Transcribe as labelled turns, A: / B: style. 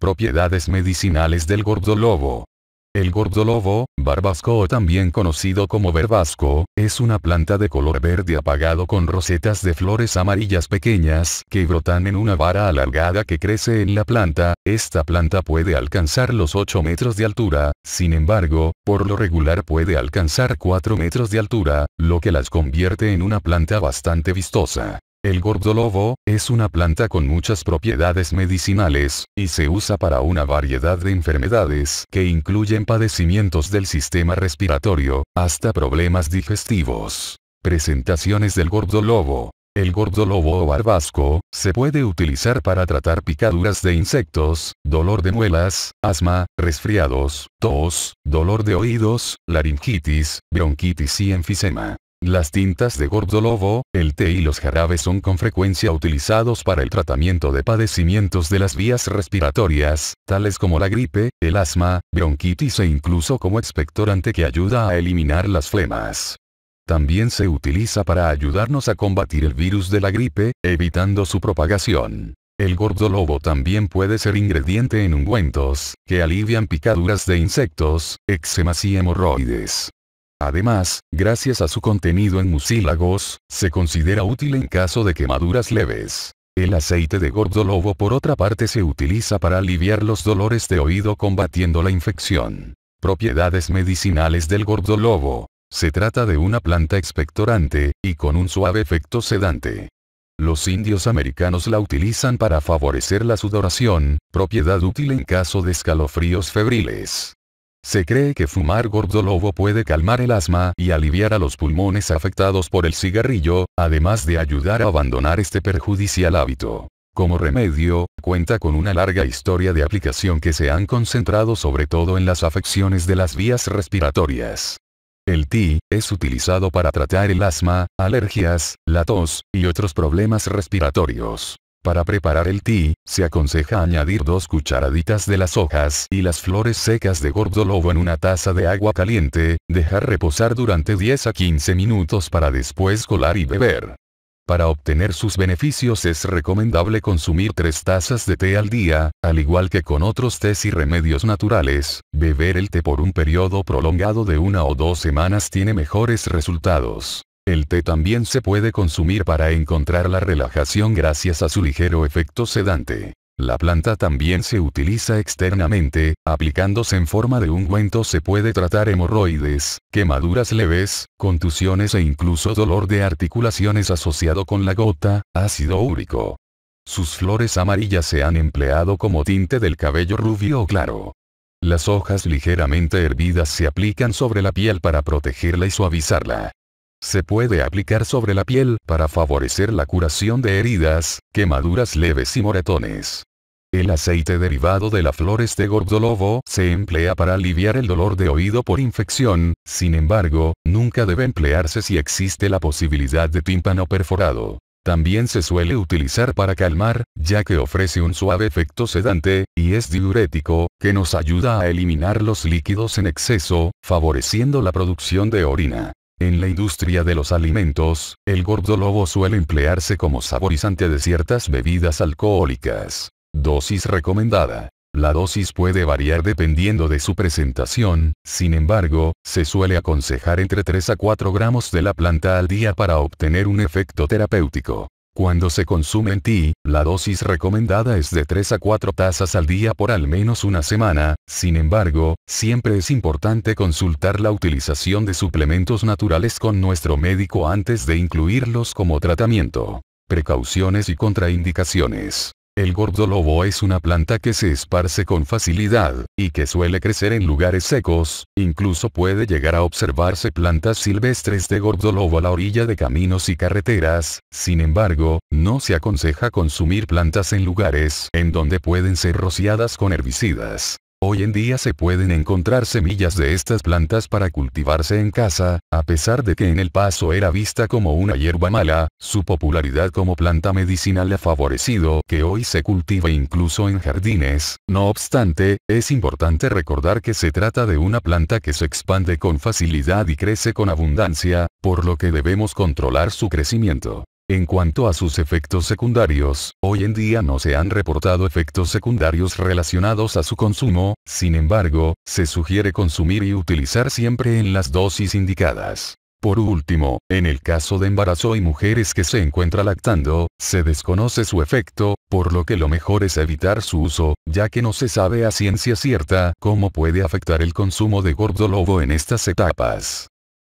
A: Propiedades medicinales del gordolobo. El gordolobo, barbasco o también conocido como verbasco, es una planta de color verde apagado con rosetas de flores amarillas pequeñas que brotan en una vara alargada que crece en la planta, esta planta puede alcanzar los 8 metros de altura, sin embargo, por lo regular puede alcanzar 4 metros de altura, lo que las convierte en una planta bastante vistosa. El gordolobo, es una planta con muchas propiedades medicinales, y se usa para una variedad de enfermedades que incluyen padecimientos del sistema respiratorio, hasta problemas digestivos. Presentaciones del gordolobo. El gordolobo o barbasco, se puede utilizar para tratar picaduras de insectos, dolor de muelas, asma, resfriados, tos, dolor de oídos, laringitis, bronquitis y enfisema. Las tintas de gordolobo, el té y los jarabes son con frecuencia utilizados para el tratamiento de padecimientos de las vías respiratorias, tales como la gripe, el asma, bronquitis e incluso como expectorante que ayuda a eliminar las flemas. También se utiliza para ayudarnos a combatir el virus de la gripe, evitando su propagación. El gordolobo también puede ser ingrediente en ungüentos, que alivian picaduras de insectos, eczemas y hemorroides. Además, gracias a su contenido en mucílagos, se considera útil en caso de quemaduras leves. El aceite de gordolobo por otra parte se utiliza para aliviar los dolores de oído combatiendo la infección. Propiedades medicinales del gordolobo. Se trata de una planta expectorante, y con un suave efecto sedante. Los indios americanos la utilizan para favorecer la sudoración, propiedad útil en caso de escalofríos febriles. Se cree que fumar gordolobo puede calmar el asma y aliviar a los pulmones afectados por el cigarrillo, además de ayudar a abandonar este perjudicial hábito. Como remedio, cuenta con una larga historia de aplicación que se han concentrado sobre todo en las afecciones de las vías respiratorias. El TI es utilizado para tratar el asma, alergias, la tos y otros problemas respiratorios. Para preparar el té, se aconseja añadir dos cucharaditas de las hojas y las flores secas de lobo en una taza de agua caliente, dejar reposar durante 10 a 15 minutos para después colar y beber. Para obtener sus beneficios es recomendable consumir tres tazas de té al día, al igual que con otros tés y remedios naturales, beber el té por un periodo prolongado de una o dos semanas tiene mejores resultados. El té también se puede consumir para encontrar la relajación gracias a su ligero efecto sedante. La planta también se utiliza externamente, aplicándose en forma de ungüento se puede tratar hemorroides, quemaduras leves, contusiones e incluso dolor de articulaciones asociado con la gota, ácido úrico. Sus flores amarillas se han empleado como tinte del cabello rubio o claro. Las hojas ligeramente hervidas se aplican sobre la piel para protegerla y suavizarla. Se puede aplicar sobre la piel para favorecer la curación de heridas, quemaduras leves y moretones. El aceite derivado de la flores de gordolobo se emplea para aliviar el dolor de oído por infección, sin embargo, nunca debe emplearse si existe la posibilidad de tímpano perforado. También se suele utilizar para calmar, ya que ofrece un suave efecto sedante, y es diurético, que nos ayuda a eliminar los líquidos en exceso, favoreciendo la producción de orina. En la industria de los alimentos, el gordolobo suele emplearse como saborizante de ciertas bebidas alcohólicas. Dosis recomendada. La dosis puede variar dependiendo de su presentación, sin embargo, se suele aconsejar entre 3 a 4 gramos de la planta al día para obtener un efecto terapéutico. Cuando se consume en ti, la dosis recomendada es de 3 a 4 tazas al día por al menos una semana, sin embargo, siempre es importante consultar la utilización de suplementos naturales con nuestro médico antes de incluirlos como tratamiento. Precauciones y contraindicaciones. El gordolobo es una planta que se esparce con facilidad, y que suele crecer en lugares secos, incluso puede llegar a observarse plantas silvestres de gordolobo a la orilla de caminos y carreteras, sin embargo, no se aconseja consumir plantas en lugares en donde pueden ser rociadas con herbicidas. Hoy en día se pueden encontrar semillas de estas plantas para cultivarse en casa, a pesar de que en el paso era vista como una hierba mala, su popularidad como planta medicinal ha favorecido que hoy se cultive incluso en jardines. No obstante, es importante recordar que se trata de una planta que se expande con facilidad y crece con abundancia, por lo que debemos controlar su crecimiento. En cuanto a sus efectos secundarios, hoy en día no se han reportado efectos secundarios relacionados a su consumo, sin embargo, se sugiere consumir y utilizar siempre en las dosis indicadas. Por último, en el caso de embarazo y mujeres que se encuentra lactando, se desconoce su efecto, por lo que lo mejor es evitar su uso, ya que no se sabe a ciencia cierta cómo puede afectar el consumo de gordolobo en estas etapas.